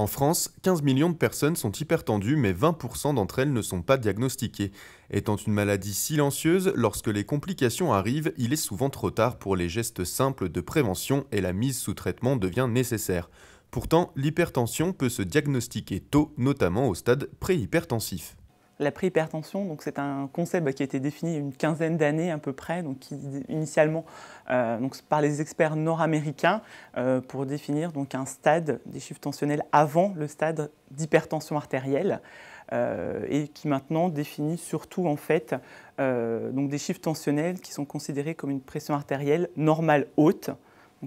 En France, 15 millions de personnes sont hypertendues, mais 20% d'entre elles ne sont pas diagnostiquées. Étant une maladie silencieuse, lorsque les complications arrivent, il est souvent trop tard pour les gestes simples de prévention et la mise sous traitement devient nécessaire. Pourtant, l'hypertension peut se diagnostiquer tôt, notamment au stade préhypertensif la préhypertension, donc c'est un concept bah, qui a été défini il y a une quinzaine d'années à peu près, donc initialement euh, par les experts nord-américains euh, pour définir donc un stade des chiffres tensionnels avant le stade d'hypertension artérielle. Euh, et qui maintenant définit surtout en fait des chiffres tensionnels qui sont considérés comme une pression artérielle normale haute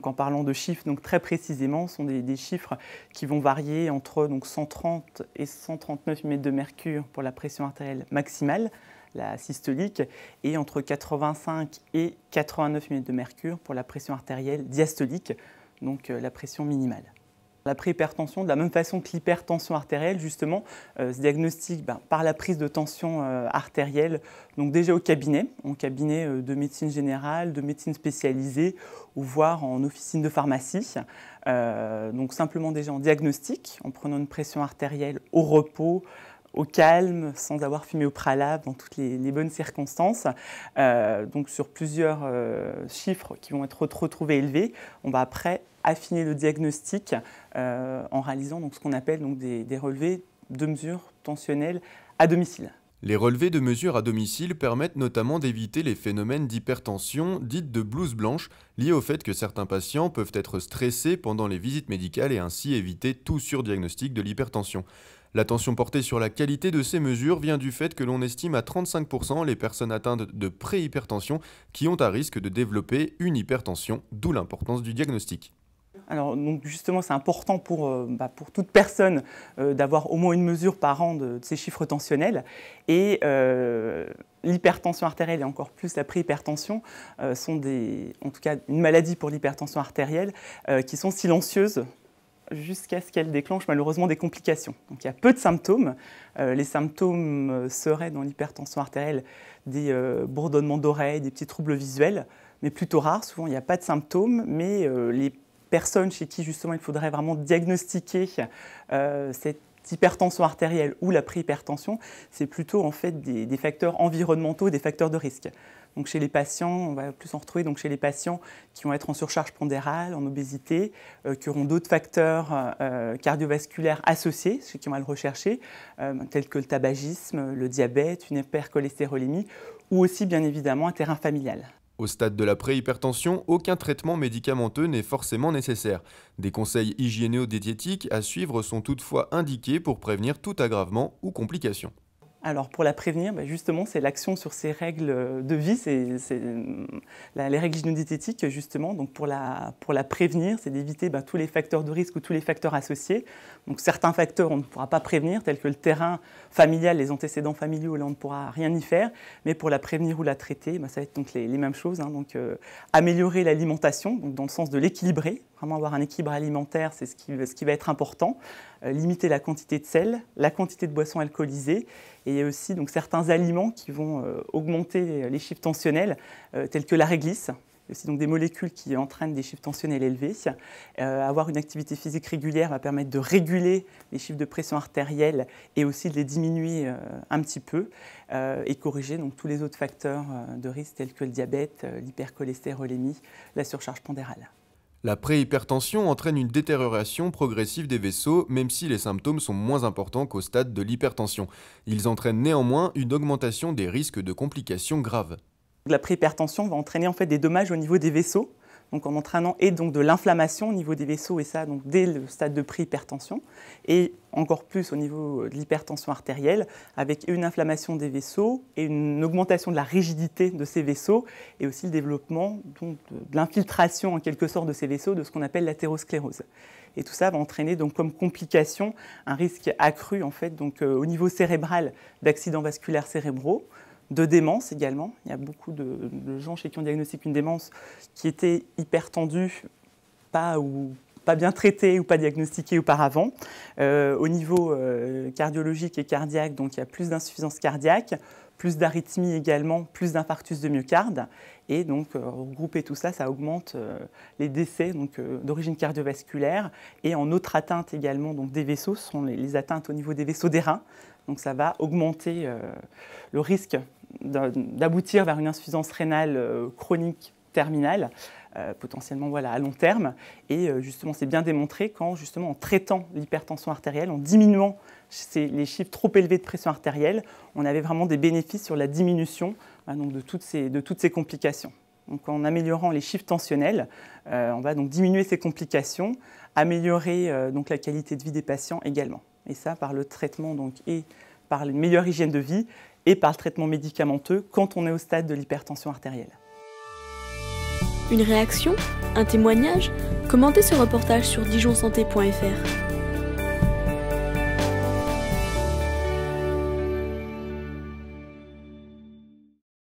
en parlant de chiffres donc très précisément, ce sont des, chiffres qui vont varier entre donc 130 et 139 mm de mercure pour la pression artérielle maximale, la systolique, et entre 85 et 89 mm de mercure pour la pression artérielle diastolique, donc euh, la pression minimale. La préhypertension, de la même façon que l'hypertension artérielle, justement, euh, se diagnostique ben, par la prise de tension euh, artérielle, donc déjà au cabinet, en cabinet euh, de médecine générale, de médecine spécialisée, ou voire en officine de pharmacie. donc simplement déjà en diagnostic, en prenant une pression artérielle au repos, au calme, sans avoir fumé au préalable, dans toutes les, bonnes circonstances. donc sur plusieurs chiffres qui vont être retrouvés élevés, on va après affiner le diagnostic euh, en réalisant donc, ce qu'on appelle donc, des, relevés de mesures tensionnelles à domicile. Les relevés de mesures à domicile permettent notamment d'éviter les phénomènes d'hypertension dites de blouse blanche, liés au fait que certains patients peuvent être stressés pendant les visites médicales et ainsi éviter tout surdiagnostic de l'hypertension. L'attention portée sur la qualité de ces mesures vient du fait que l'on estime à 35% les personnes atteintes de préhypertension qui ont un risque de développer une hypertension, d'où l'importance du diagnostic. Alors justement, c'est important pour, euh, bah, pour toute personne euh, d'avoir au moins une mesure par an de, ces chiffres tensionnels. Et euh, l'hypertension artérielle et encore plus la préhypertension sont des, en tout cas une maladie pour l'hypertension artérielle qui sont silencieuses jusqu'à ce qu'elle déclenche malheureusement des complications. Donc il y a peu de symptômes. les symptômes seraient dans l'hypertension artérielle des bourdonnements d'oreilles, des petits troubles visuels, mais plutôt rares. Souvent il n'y a pas de symptômes, mais les chez qui justement il faudrait vraiment diagnostiquer euh, cette hypertension artérielle ou la préhypertension, c'est plutôt en fait des, facteurs environnementaux, et des facteurs de risque. Donc chez les patients, on va plus en retrouver donc chez les patients qui vont être en surcharge pondérale, en obésité, euh, qui auront d'autres facteurs euh, cardiovasculaires associés, ceux qui vont le rechercher, tels que le tabagisme, le diabète, une hypercholestérolémie, ou aussi bien évidemment un terrain familial. Au stade de la préhypertension, aucun traitement médicamenteux n'est forcément nécessaire. Des conseils hygiéno à suivre sont toutefois indiqués pour prévenir tout aggravement ou complication alors pour la prévenir, bah, justement, c'est l'action sur ces règles de vie, c'est les règles génodiététiques, justement. Donc pour la, prévenir, c'est d'éviter bah, tous les facteurs de risque ou tous les facteurs associés. Donc certains facteurs, on ne pourra pas prévenir, tels que le terrain familial, les antécédents familiaux, on ne pourra rien y faire. Mais pour la prévenir ou la traiter, bah, ça va être donc les, mêmes choses. Hein. Donc euh, améliorer l'alimentation, dans le sens de l'équilibrer, vraiment avoir un équilibre alimentaire, c'est ce qui va être important. Euh, limiter la quantité de sel, la quantité de boissons alcoolisées, et aussi donc, certains aliments qui vont euh, augmenter les chiffres tensionnels, euh, tels que la réglisse, aussi donc des molécules qui entraînent des chiffres tensionnels élevés. avoir une activité physique régulière va permettre de réguler les chiffres de pression artérielle et aussi de les diminuer un petit peu et corriger donc tous les autres facteurs de risque tels que le diabète, l'hypercholestérolémie, la surcharge pondérale. La préhypertension entraîne une détérioration progressive des vaisseaux, même si les symptômes sont moins importants qu'au stade de l'hypertension. Ils entraînent néanmoins une augmentation des risques de complications graves. La préhypertension va entraîner en fait des dommages au niveau des vaisseaux, en entraînant et donc de l'inflammation au niveau des vaisseaux et ça donc dès le stade de préhypertension et encore plus au niveau de l'hypertension artérielle avec une inflammation des vaisseaux et une augmentation de la rigidité de ces vaisseaux et aussi le développement donc de l'infiltration en quelque sorte de ces vaisseaux de ce qu'on appelle l'athérosclérose. Et tout ça va entraîner donc comme complication un risque accru en fait donc euh, au niveau cérébral d'accidents vasculaires cérébraux de démence également. Il y a beaucoup de, gens chez qui on diagnostique une démence qui était hyper pas ou pas bien traitée ou pas diagnostiquée auparavant. Euh, au niveau euh, cardiologique et cardiaque, donc il y a plus d'insuffisance cardiaque, plus d'arythmie également, plus d'infarctus de myocarde. Et donc, euh, regrouper tout ça, ça augmente les décès donc d'origine cardiovasculaire. Et en autre atteinte également donc, des vaisseaux, ce sont les, atteintes au niveau des vaisseaux des reins. Donc ça va augmenter le risque d'aboutir vers une insuffisance rénale euh, chronique terminale, euh, potentiellement voilà, à long terme. Et euh, justement, c'est bien démontré qu'en justement, en traitant l'hypertension artérielle, en diminuant les chiffres trop élevés de pression artérielle, on avait vraiment des bénéfices sur la diminution hein, de, toutes ces, de toutes ces complications. Donc en améliorant les chiffres tensionnels, on va donc diminuer ces complications, améliorer donc la qualité de vie des patients également. Et ça par le traitement donc, et par une meilleure hygiène de vie et par le traitement médicamenteux quand on est au stade de l'hypertension artérielle. Une réaction Un témoignage Commentez ce reportage sur dijonsanté.fr.